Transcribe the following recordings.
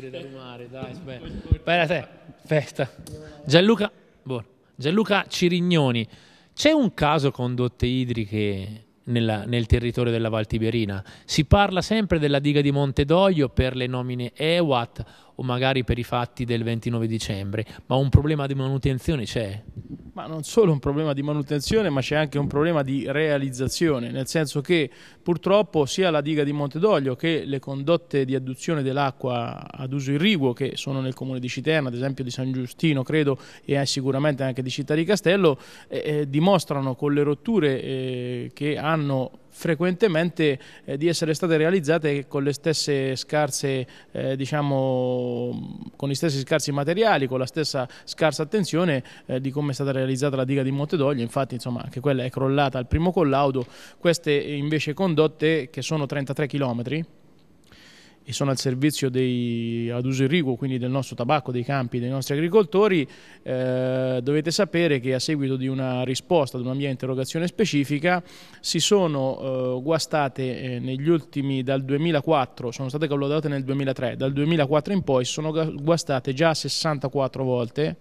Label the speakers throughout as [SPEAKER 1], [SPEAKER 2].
[SPEAKER 1] dire da rumare, dai, spera. te, festa. Gianluca, boh, Gianluca Cirignoni, c'è un caso condotte idriche nella, nel territorio della Val Tiberina? Si parla sempre della diga di Montedoglio per le nomine EWAT o magari per i fatti del 29 dicembre, ma un problema di manutenzione c'è? ma non solo un problema di manutenzione, ma c'è anche un problema di realizzazione, nel senso che purtroppo sia la diga di Montedoglio che le condotte di adduzione dell'acqua ad uso irriguo, che sono nel comune di Citerna, ad esempio di San Giustino, credo, e eh, sicuramente anche di Città di Castello, eh, eh, dimostrano con le rotture eh, che hanno frequentemente eh, di essere state realizzate con le stesse scarse, eh, diciamo, con gli stessi scarsi materiali, con la stessa scarsa attenzione eh, di come è stata realizzata la diga di Monte d'Oglio, infatti insomma anche quella è crollata al primo collaudo, queste invece condotte che sono 33 chilometri e sono al servizio dei, ad uso irriguo, quindi del nostro tabacco, dei campi, dei nostri agricoltori, eh, dovete sapere che a seguito di una risposta ad una mia interrogazione specifica si sono eh, guastate eh, negli ultimi, dal 2004, sono state collaudate nel 2003, dal 2004 in poi si sono guastate già 64 volte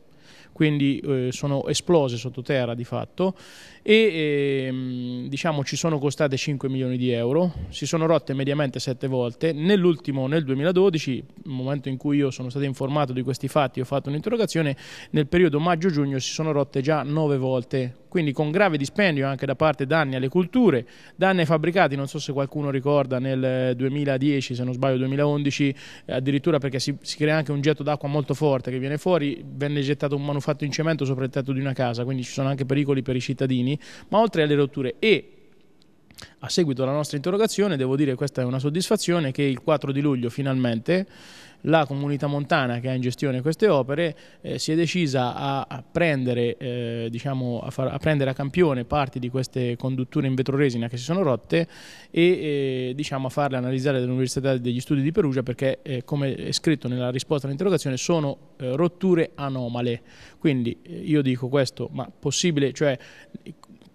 [SPEAKER 1] quindi eh, sono esplose sottoterra di fatto e ehm, diciamo ci sono costate 5 milioni di euro, si sono rotte mediamente 7 volte, nell'ultimo nel 2012, nel momento in cui io sono stato informato di questi fatti, ho fatto un'interrogazione, nel periodo maggio-giugno si sono rotte già 9 volte quindi con grave dispendio anche da parte danni alle culture, danni ai fabbricati, non so se qualcuno ricorda nel 2010, eh, se non sbaglio 2011, addirittura perché si, si crea anche un getto d'acqua molto forte che viene fuori, venne gettato un manufatto in cemento sopra il tetto di una casa, quindi ci sono anche pericoli per i cittadini, ma oltre alle rotture e a seguito della nostra interrogazione, devo dire che questa è una soddisfazione che il 4 di luglio finalmente la comunità montana che ha in gestione queste opere eh, si è decisa a, prendere, eh, diciamo, a, far, a, prendere, a, campione parti di queste condutture in vetroresina che si sono rotte e eh, diciamo, a farle analizzare dall'Università degli Studi di Perugia perché eh, come è scritto nella risposta all'interrogazione sono eh, rotture anomale. Quindi eh, io dico questo, ma possibile, cioè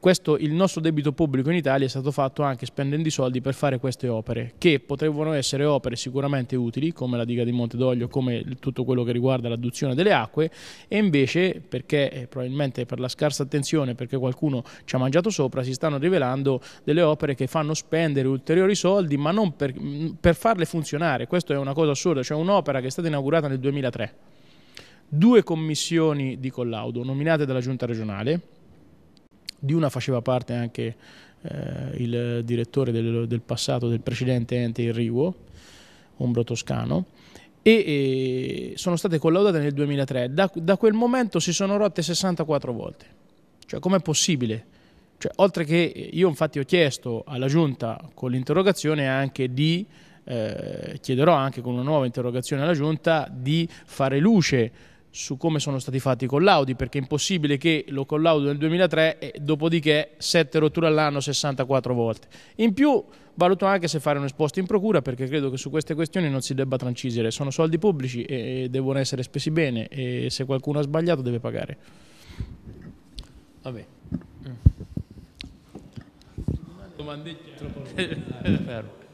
[SPEAKER 1] questo, il nostro debito pubblico in Italia è stato fatto anche spendendo i soldi per fare queste opere, che potevano essere opere sicuramente utili, come la diga di Monte d'Oglio, come tutto quello che riguarda l'adduzione delle acque, e invece, perché eh, probabilmente per la scarsa attenzione, perché qualcuno ci ha mangiato sopra, si stanno rivelando delle opere che fanno spendere ulteriori soldi, ma non per, per farle funzionare. Questo è una cosa assurda, cioè un'opera che è stata inaugurata nel 2003. Due commissioni di collaudo nominate dalla giunta regionale di una faceva parte anche eh, il direttore del, del, passato del precedente ente Irriguo, Ombro Toscano, e, e, sono state collaudate nel 2003. Da, da quel momento si sono rotte 64 volte. Cioè com'è possibile? Cioè, oltre che io infatti ho chiesto alla Giunta con l'interrogazione anche di, eh, chiederò anche con una nuova interrogazione alla Giunta di fare luce su come sono stati fatti i collaudi, perché è impossibile che lo collaudo nel 2003 e dopodiché 7 rotture all'anno 64 volte. In più valuto anche se fare un esposto in procura, perché credo che su queste questioni non si debba transigere, sono soldi pubblici e devono essere spesi bene e se qualcuno ha sbagliato deve pagare. Vabbè. Domandicchia. Troppo fermo.